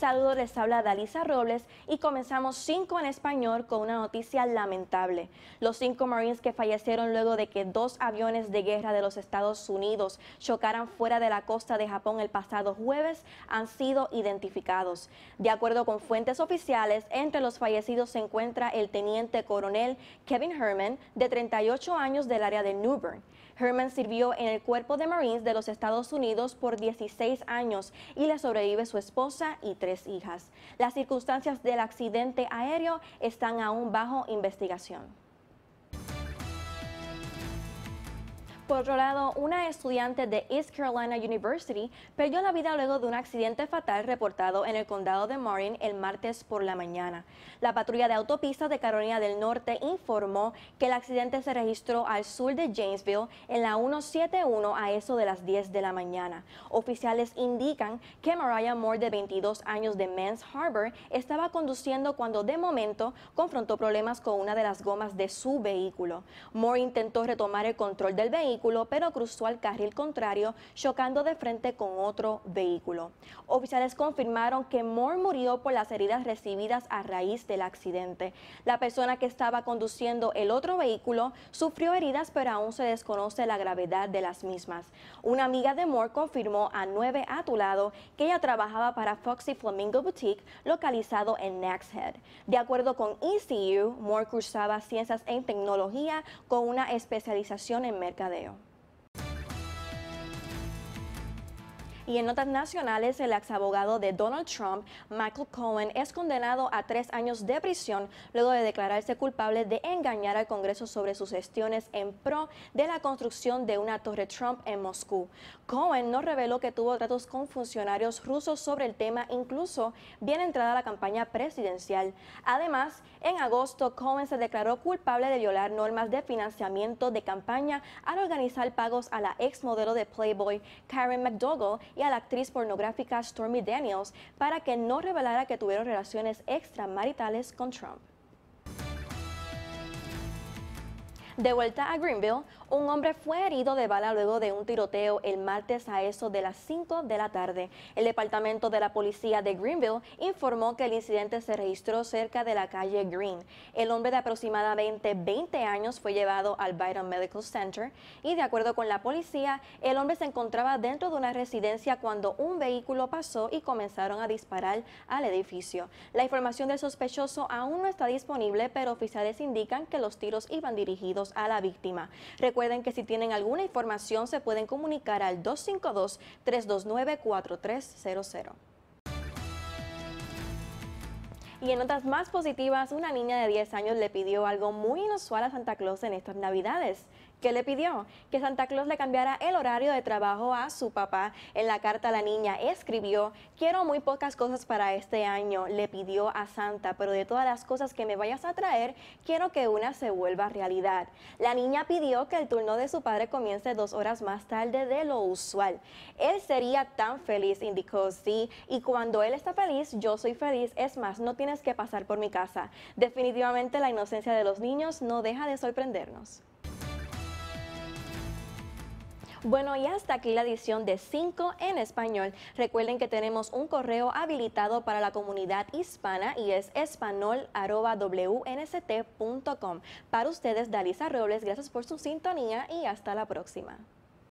Saludos, les habla Dalisa Robles y comenzamos 5 en español con una noticia lamentable. Los cinco Marines que fallecieron luego de que dos aviones de guerra de los Estados Unidos chocaran fuera de la costa de Japón el pasado jueves han sido identificados. De acuerdo con fuentes oficiales, entre los fallecidos se encuentra el teniente coronel Kevin Herman, de 38 años del área de New Bern. Herman sirvió en el Cuerpo de Marines de los Estados Unidos por 16 años y le sobrevive su esposa y tres hijas. Las circunstancias del accidente aéreo están aún bajo investigación. Por otro lado, una estudiante de East Carolina University perdió la vida luego de un accidente fatal reportado en el condado de Marin el martes por la mañana. La patrulla de autopistas de Carolina del Norte informó que el accidente se registró al sur de Janesville en la 171 a eso de las 10 de la mañana. Oficiales indican que Mariah Moore, de 22 años de Men's Harbor, estaba conduciendo cuando de momento confrontó problemas con una de las gomas de su vehículo. Moore intentó retomar el control del vehículo pero cruzó al carril contrario, chocando de frente con otro vehículo. Oficiales confirmaron que Moore murió por las heridas recibidas a raíz del accidente. La persona que estaba conduciendo el otro vehículo sufrió heridas, pero aún se desconoce la gravedad de las mismas. Una amiga de Moore confirmó a 9 a tu lado que ella trabajaba para Foxy Flamingo Boutique, localizado en Next Head. De acuerdo con ECU, Moore cursaba Ciencias en Tecnología con una especialización en mercadeo. Y en notas nacionales, el ex abogado de Donald Trump, Michael Cohen, es condenado a tres años de prisión luego de declararse culpable de engañar al Congreso sobre sus gestiones en pro de la construcción de una torre Trump en Moscú. Cohen no reveló que tuvo tratos con funcionarios rusos sobre el tema, incluso bien entrada a la campaña presidencial. Además, en agosto, Cohen se declaró culpable de violar normas de financiamiento de campaña al organizar pagos a la ex modelo de Playboy, Karen McDougall, y a la actriz pornográfica Stormy Daniels para que no revelara que tuvieron relaciones extramaritales con Trump. De vuelta a Greenville, un hombre fue herido de bala luego de un tiroteo el martes a eso de las 5 de la tarde. El departamento de la policía de Greenville informó que el incidente se registró cerca de la calle Green. El hombre de aproximadamente 20 años fue llevado al Byron Medical Center y de acuerdo con la policía, el hombre se encontraba dentro de una residencia cuando un vehículo pasó y comenzaron a disparar al edificio. La información del sospechoso aún no está disponible, pero oficiales indican que los tiros iban dirigidos a la víctima. Recuerden que si tienen alguna información se pueden comunicar al 252-329-4300. Y en notas más positivas, una niña de 10 años le pidió algo muy inusual a Santa Claus en estas navidades. ¿Qué le pidió que Santa Claus le cambiara el horario de trabajo a su papá. En la carta la niña escribió, quiero muy pocas cosas para este año, le pidió a Santa, pero de todas las cosas que me vayas a traer, quiero que una se vuelva realidad. La niña pidió que el turno de su padre comience dos horas más tarde de lo usual. Él sería tan feliz, indicó sí, y cuando él está feliz, yo soy feliz, es más, no tienes que pasar por mi casa. Definitivamente la inocencia de los niños no deja de sorprendernos. Bueno, y hasta aquí la edición de 5 en español. Recuerden que tenemos un correo habilitado para la comunidad hispana y es espanol.wnst.com. Para ustedes, Dalisa Robles, gracias por su sintonía y hasta la próxima.